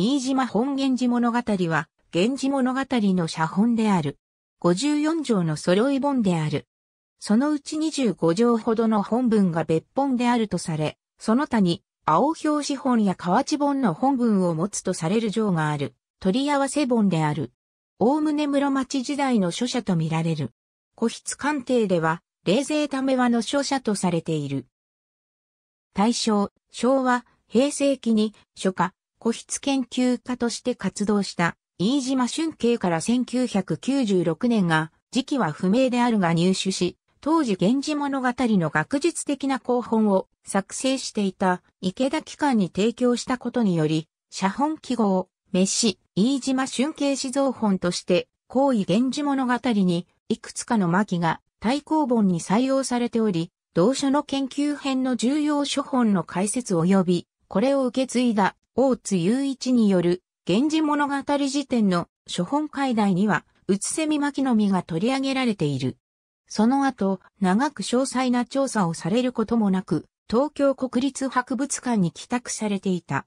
飯島本源氏物語は、源氏物語の写本である。54条の揃い本である。そのうち25条ほどの本文が別本であるとされ、その他に、青表紙本や河内本の本文を持つとされる条がある、取り合わせ本である。おおむね室町時代の書写とみられる。古筆鑑定では、冷静ためはの書写とされている。大正、昭和、平成期に、書家、古筆研究家として活動した飯島春慶から1996年が、時期は不明であるが入手し、当時源氏物語の学術的な広本を作成していた池田機関に提供したことにより、写本記号、飯、飯島春慶史造本として、後位源氏物語に、いくつかの巻が対抗本に採用されており、同書の研究編の重要書本の解説及び、これを受け継いだ大津雄一による、源氏物語辞典の初本解題には、うつせみ巻きの実が取り上げられている。その後、長く詳細な調査をされることもなく、東京国立博物館に帰宅されていた。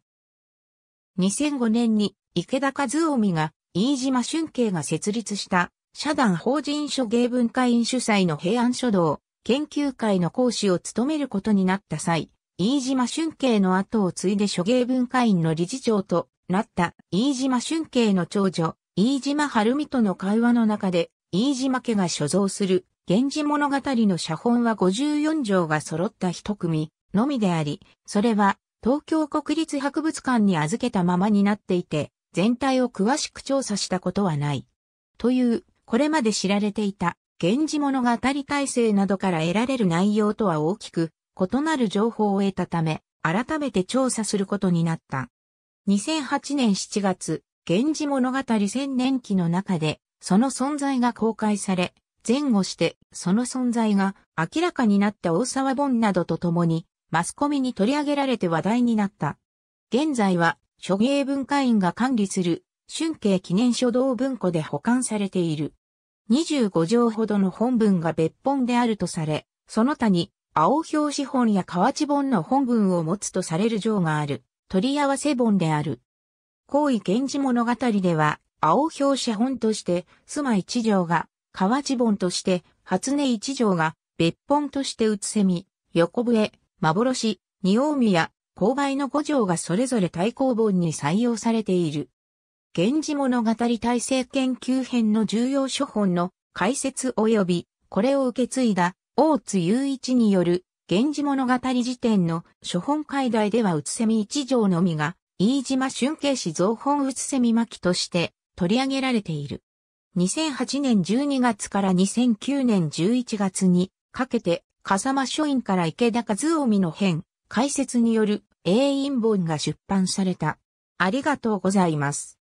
2005年に池田和臣が飯島春慶が設立した社団法人書芸文化院主催の平安書道研究会の講師を務めることになった際、飯島春慶の後を継いで諸芸文化院の理事長となった飯島春慶の長女、飯島晴美との会話の中で、飯島家が所蔵する、源氏物語の写本は54条が揃った一組のみであり、それは東京国立博物館に預けたままになっていて、全体を詳しく調査したことはない。という、これまで知られていた、源氏物語体制などから得られる内容とは大きく異なる情報を得たため、改めて調査することになった。2008年7月、源氏物語千年期の中で、その存在が公開され、前後して、その存在が明らかになった大沢本などと共に、マスコミに取り上げられて話題になった。現在は、諸芸文化院が管理する、春慶記念書道文庫で保管されている。25条ほどの本文が別本であるとされ、その他に、青表紙本や河内本の本文を持つとされる城がある、取り合わせ本である。皇位源氏物語では、青表紙本として、妻一条が、河内本として、初音一条が、別本としてうつせみ、横笛、幻、二大宮、勾配の五条がそれぞれ対抗本に採用されている。源氏物語体制研究編の重要書本の解説及び、これを受け継いだ大津雄一による、源氏物語辞典の初本解題ではうつせみ一条のみが、飯島春慶氏造本うつせみ巻として取り上げられている。2008年12月から2009年11月にかけて、笠間書院から池田和臣の編、解説による英印本が出版された。ありがとうございます。